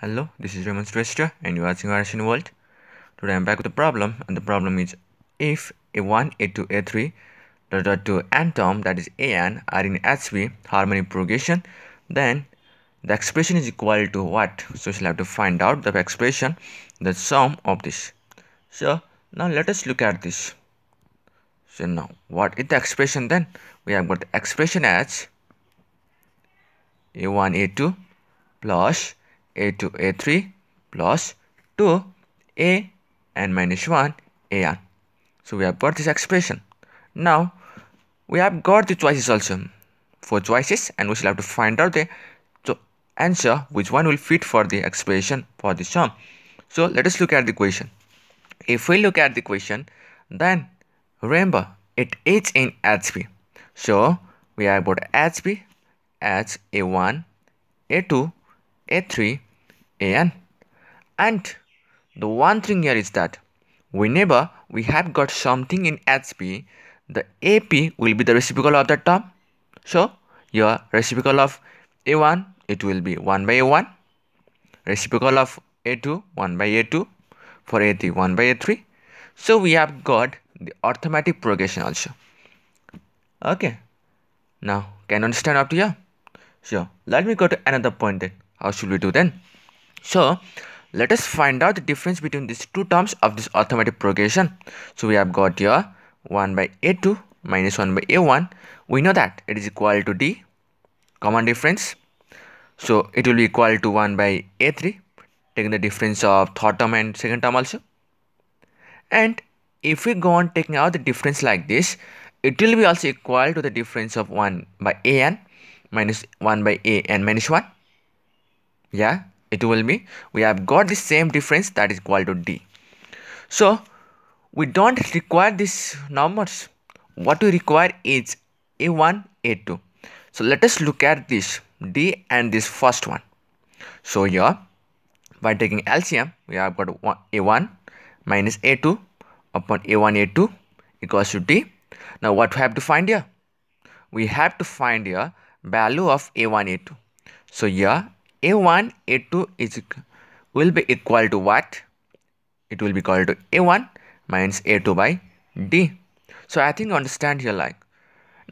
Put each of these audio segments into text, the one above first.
Hello, this is Raymond Strester and you are watching Russian World. Today I am back with a problem and the problem is if A1, A2, A3, dot dot 2 and term, that is AN are in HV harmonic progression then the expression is equal to what? So we shall have to find out the expression, the sum of this. So now let us look at this. So now what is the expression then? We have got the expression as A1, A2 plus a 2 a3 plus 2 a and minus 1 1A1. So we have got this expression. Now we have got the choices also. Four choices and we shall have to find out the answer which one will fit for the expression for the sum. So let us look at the question. If we look at the question then remember it is in HP. So we have got HP as A1, A2, A3 and and the one thing here is that whenever we have got something in HP the AP will be the reciprocal of the term so your reciprocal of A1 it will be 1 by A1 reciprocal of A2 1 by A2 for A3 1 by A3 so we have got the arithmetic progression also okay now can you understand up to here sure let me go to another point then how should we do then so let us find out the difference between these two terms of this arithmetic progression. So we have got here 1 by a2 minus 1 by a1. We know that it is equal to d common difference. So it will be equal to 1 by a3 taking the difference of third term and second term also. And if we go on taking out the difference like this, it will be also equal to the difference of 1 by an minus 1 by a n minus 1. Yeah, it will be we have got the same difference that is equal to d so we don't require these numbers what we require is a1 a2 so let us look at this d and this first one so here by taking LCM we have got a1 minus a2 upon a1 a2 equals to d now what we have to find here we have to find here value of a1 a2 so here a1 a2 is will be equal to what it will be equal to a1 minus a2 by d so i think you understand here like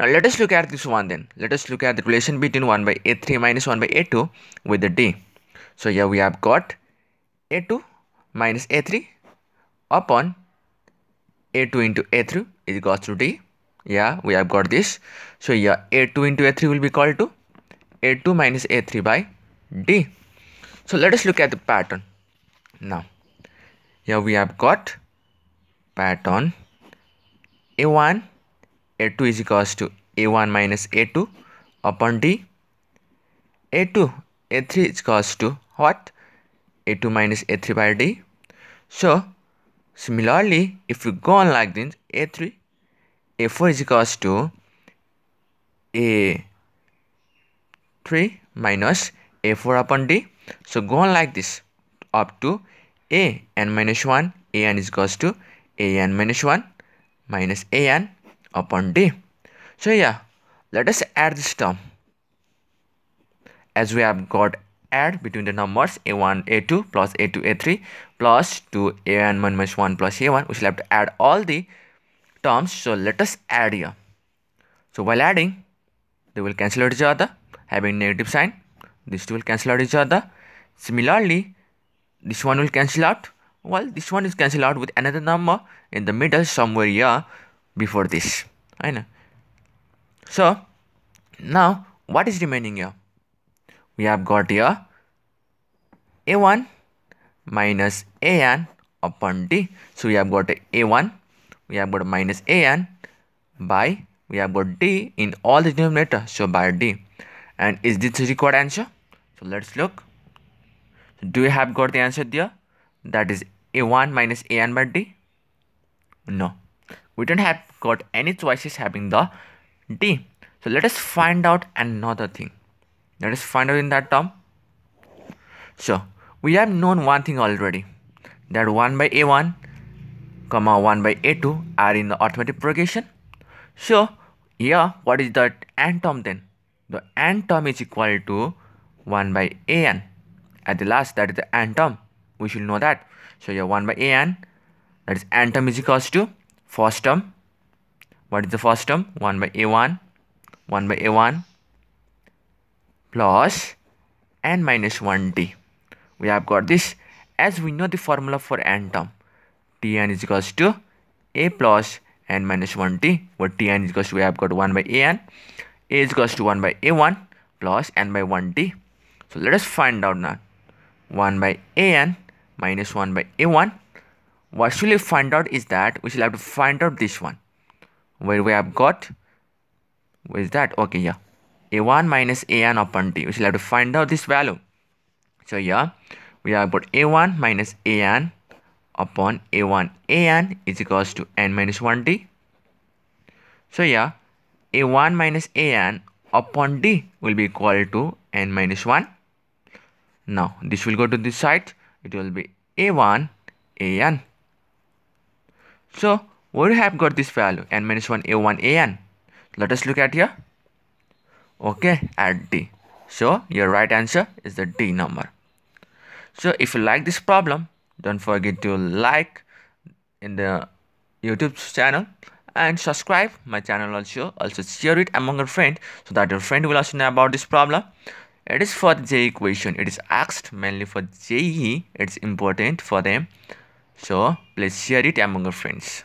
now let us look at this one then let us look at the relation between 1 by a3 minus 1 by a2 with the d so here we have got a2 minus a3 upon a2 into a3 is equal to d yeah we have got this so here a2 into a3 will be equal to a2 minus a3 by D. So let us look at the pattern. Now, here we have got pattern A1, A2 is equals to A1 minus A2 upon D. A2, A3 is equals to what? A2 minus A3 by D. So, similarly, if we go on like this, A3, A4 is equals to A3 minus a4 upon d so go on like this up to a n minus 1 a n is equals to a n minus 1 minus a n upon d so yeah let us add this term as we have got add between the numbers a1 a2 plus a2 a3 plus 2 an minus 1 plus a1 we shall have to add all the terms so let us add here so while adding they will cancel each other having negative sign these two will cancel out each other similarly this one will cancel out well this one is cancel out with another number in the middle somewhere here before this I know so now what is remaining here we have got here a1 minus an upon d so we have got a1 we have got minus an by we have got d in all the denominator so by d and is this the required answer so let's look so do you have got the answer there that is a1 minus an by d no we don't have got any choices having the d so let us find out another thing let us find out in that term so we have known one thing already that 1 by a1 comma 1 by a2 are in the automatic progression so here what is that n term then the n term is equal to 1 by an. At the last, that is the term We should know that. So have 1 by an, that is term is equals to first term. What is the first term? 1 by a1, 1 by a1 plus n minus 1t. We have got this as we know the formula for term Tn is equals to a plus n minus 1t where tn is equals to we have got 1 by an a is equals to 1 by a1 plus n by 1t so let us find out now. 1 by an minus 1 by a1. What should we find out is that we shall have to find out this one. Where we have got, where is that? Okay, yeah. a1 minus an upon t. We shall have to find out this value. So yeah, we have got a1 minus an upon a1. an is equals to n minus 1t. So yeah, a1 minus an upon d will be equal to n minus 1 now this will go to this side it will be a1 an so we have got this value n minus 1 a1 an let us look at here okay at d so your right answer is the d number so if you like this problem don't forget to like in the youtube channel and subscribe my channel also also share it among your friend so that your friend will also know about this problem it is for j equation it is asked mainly for je it's important for them so please share it among your friends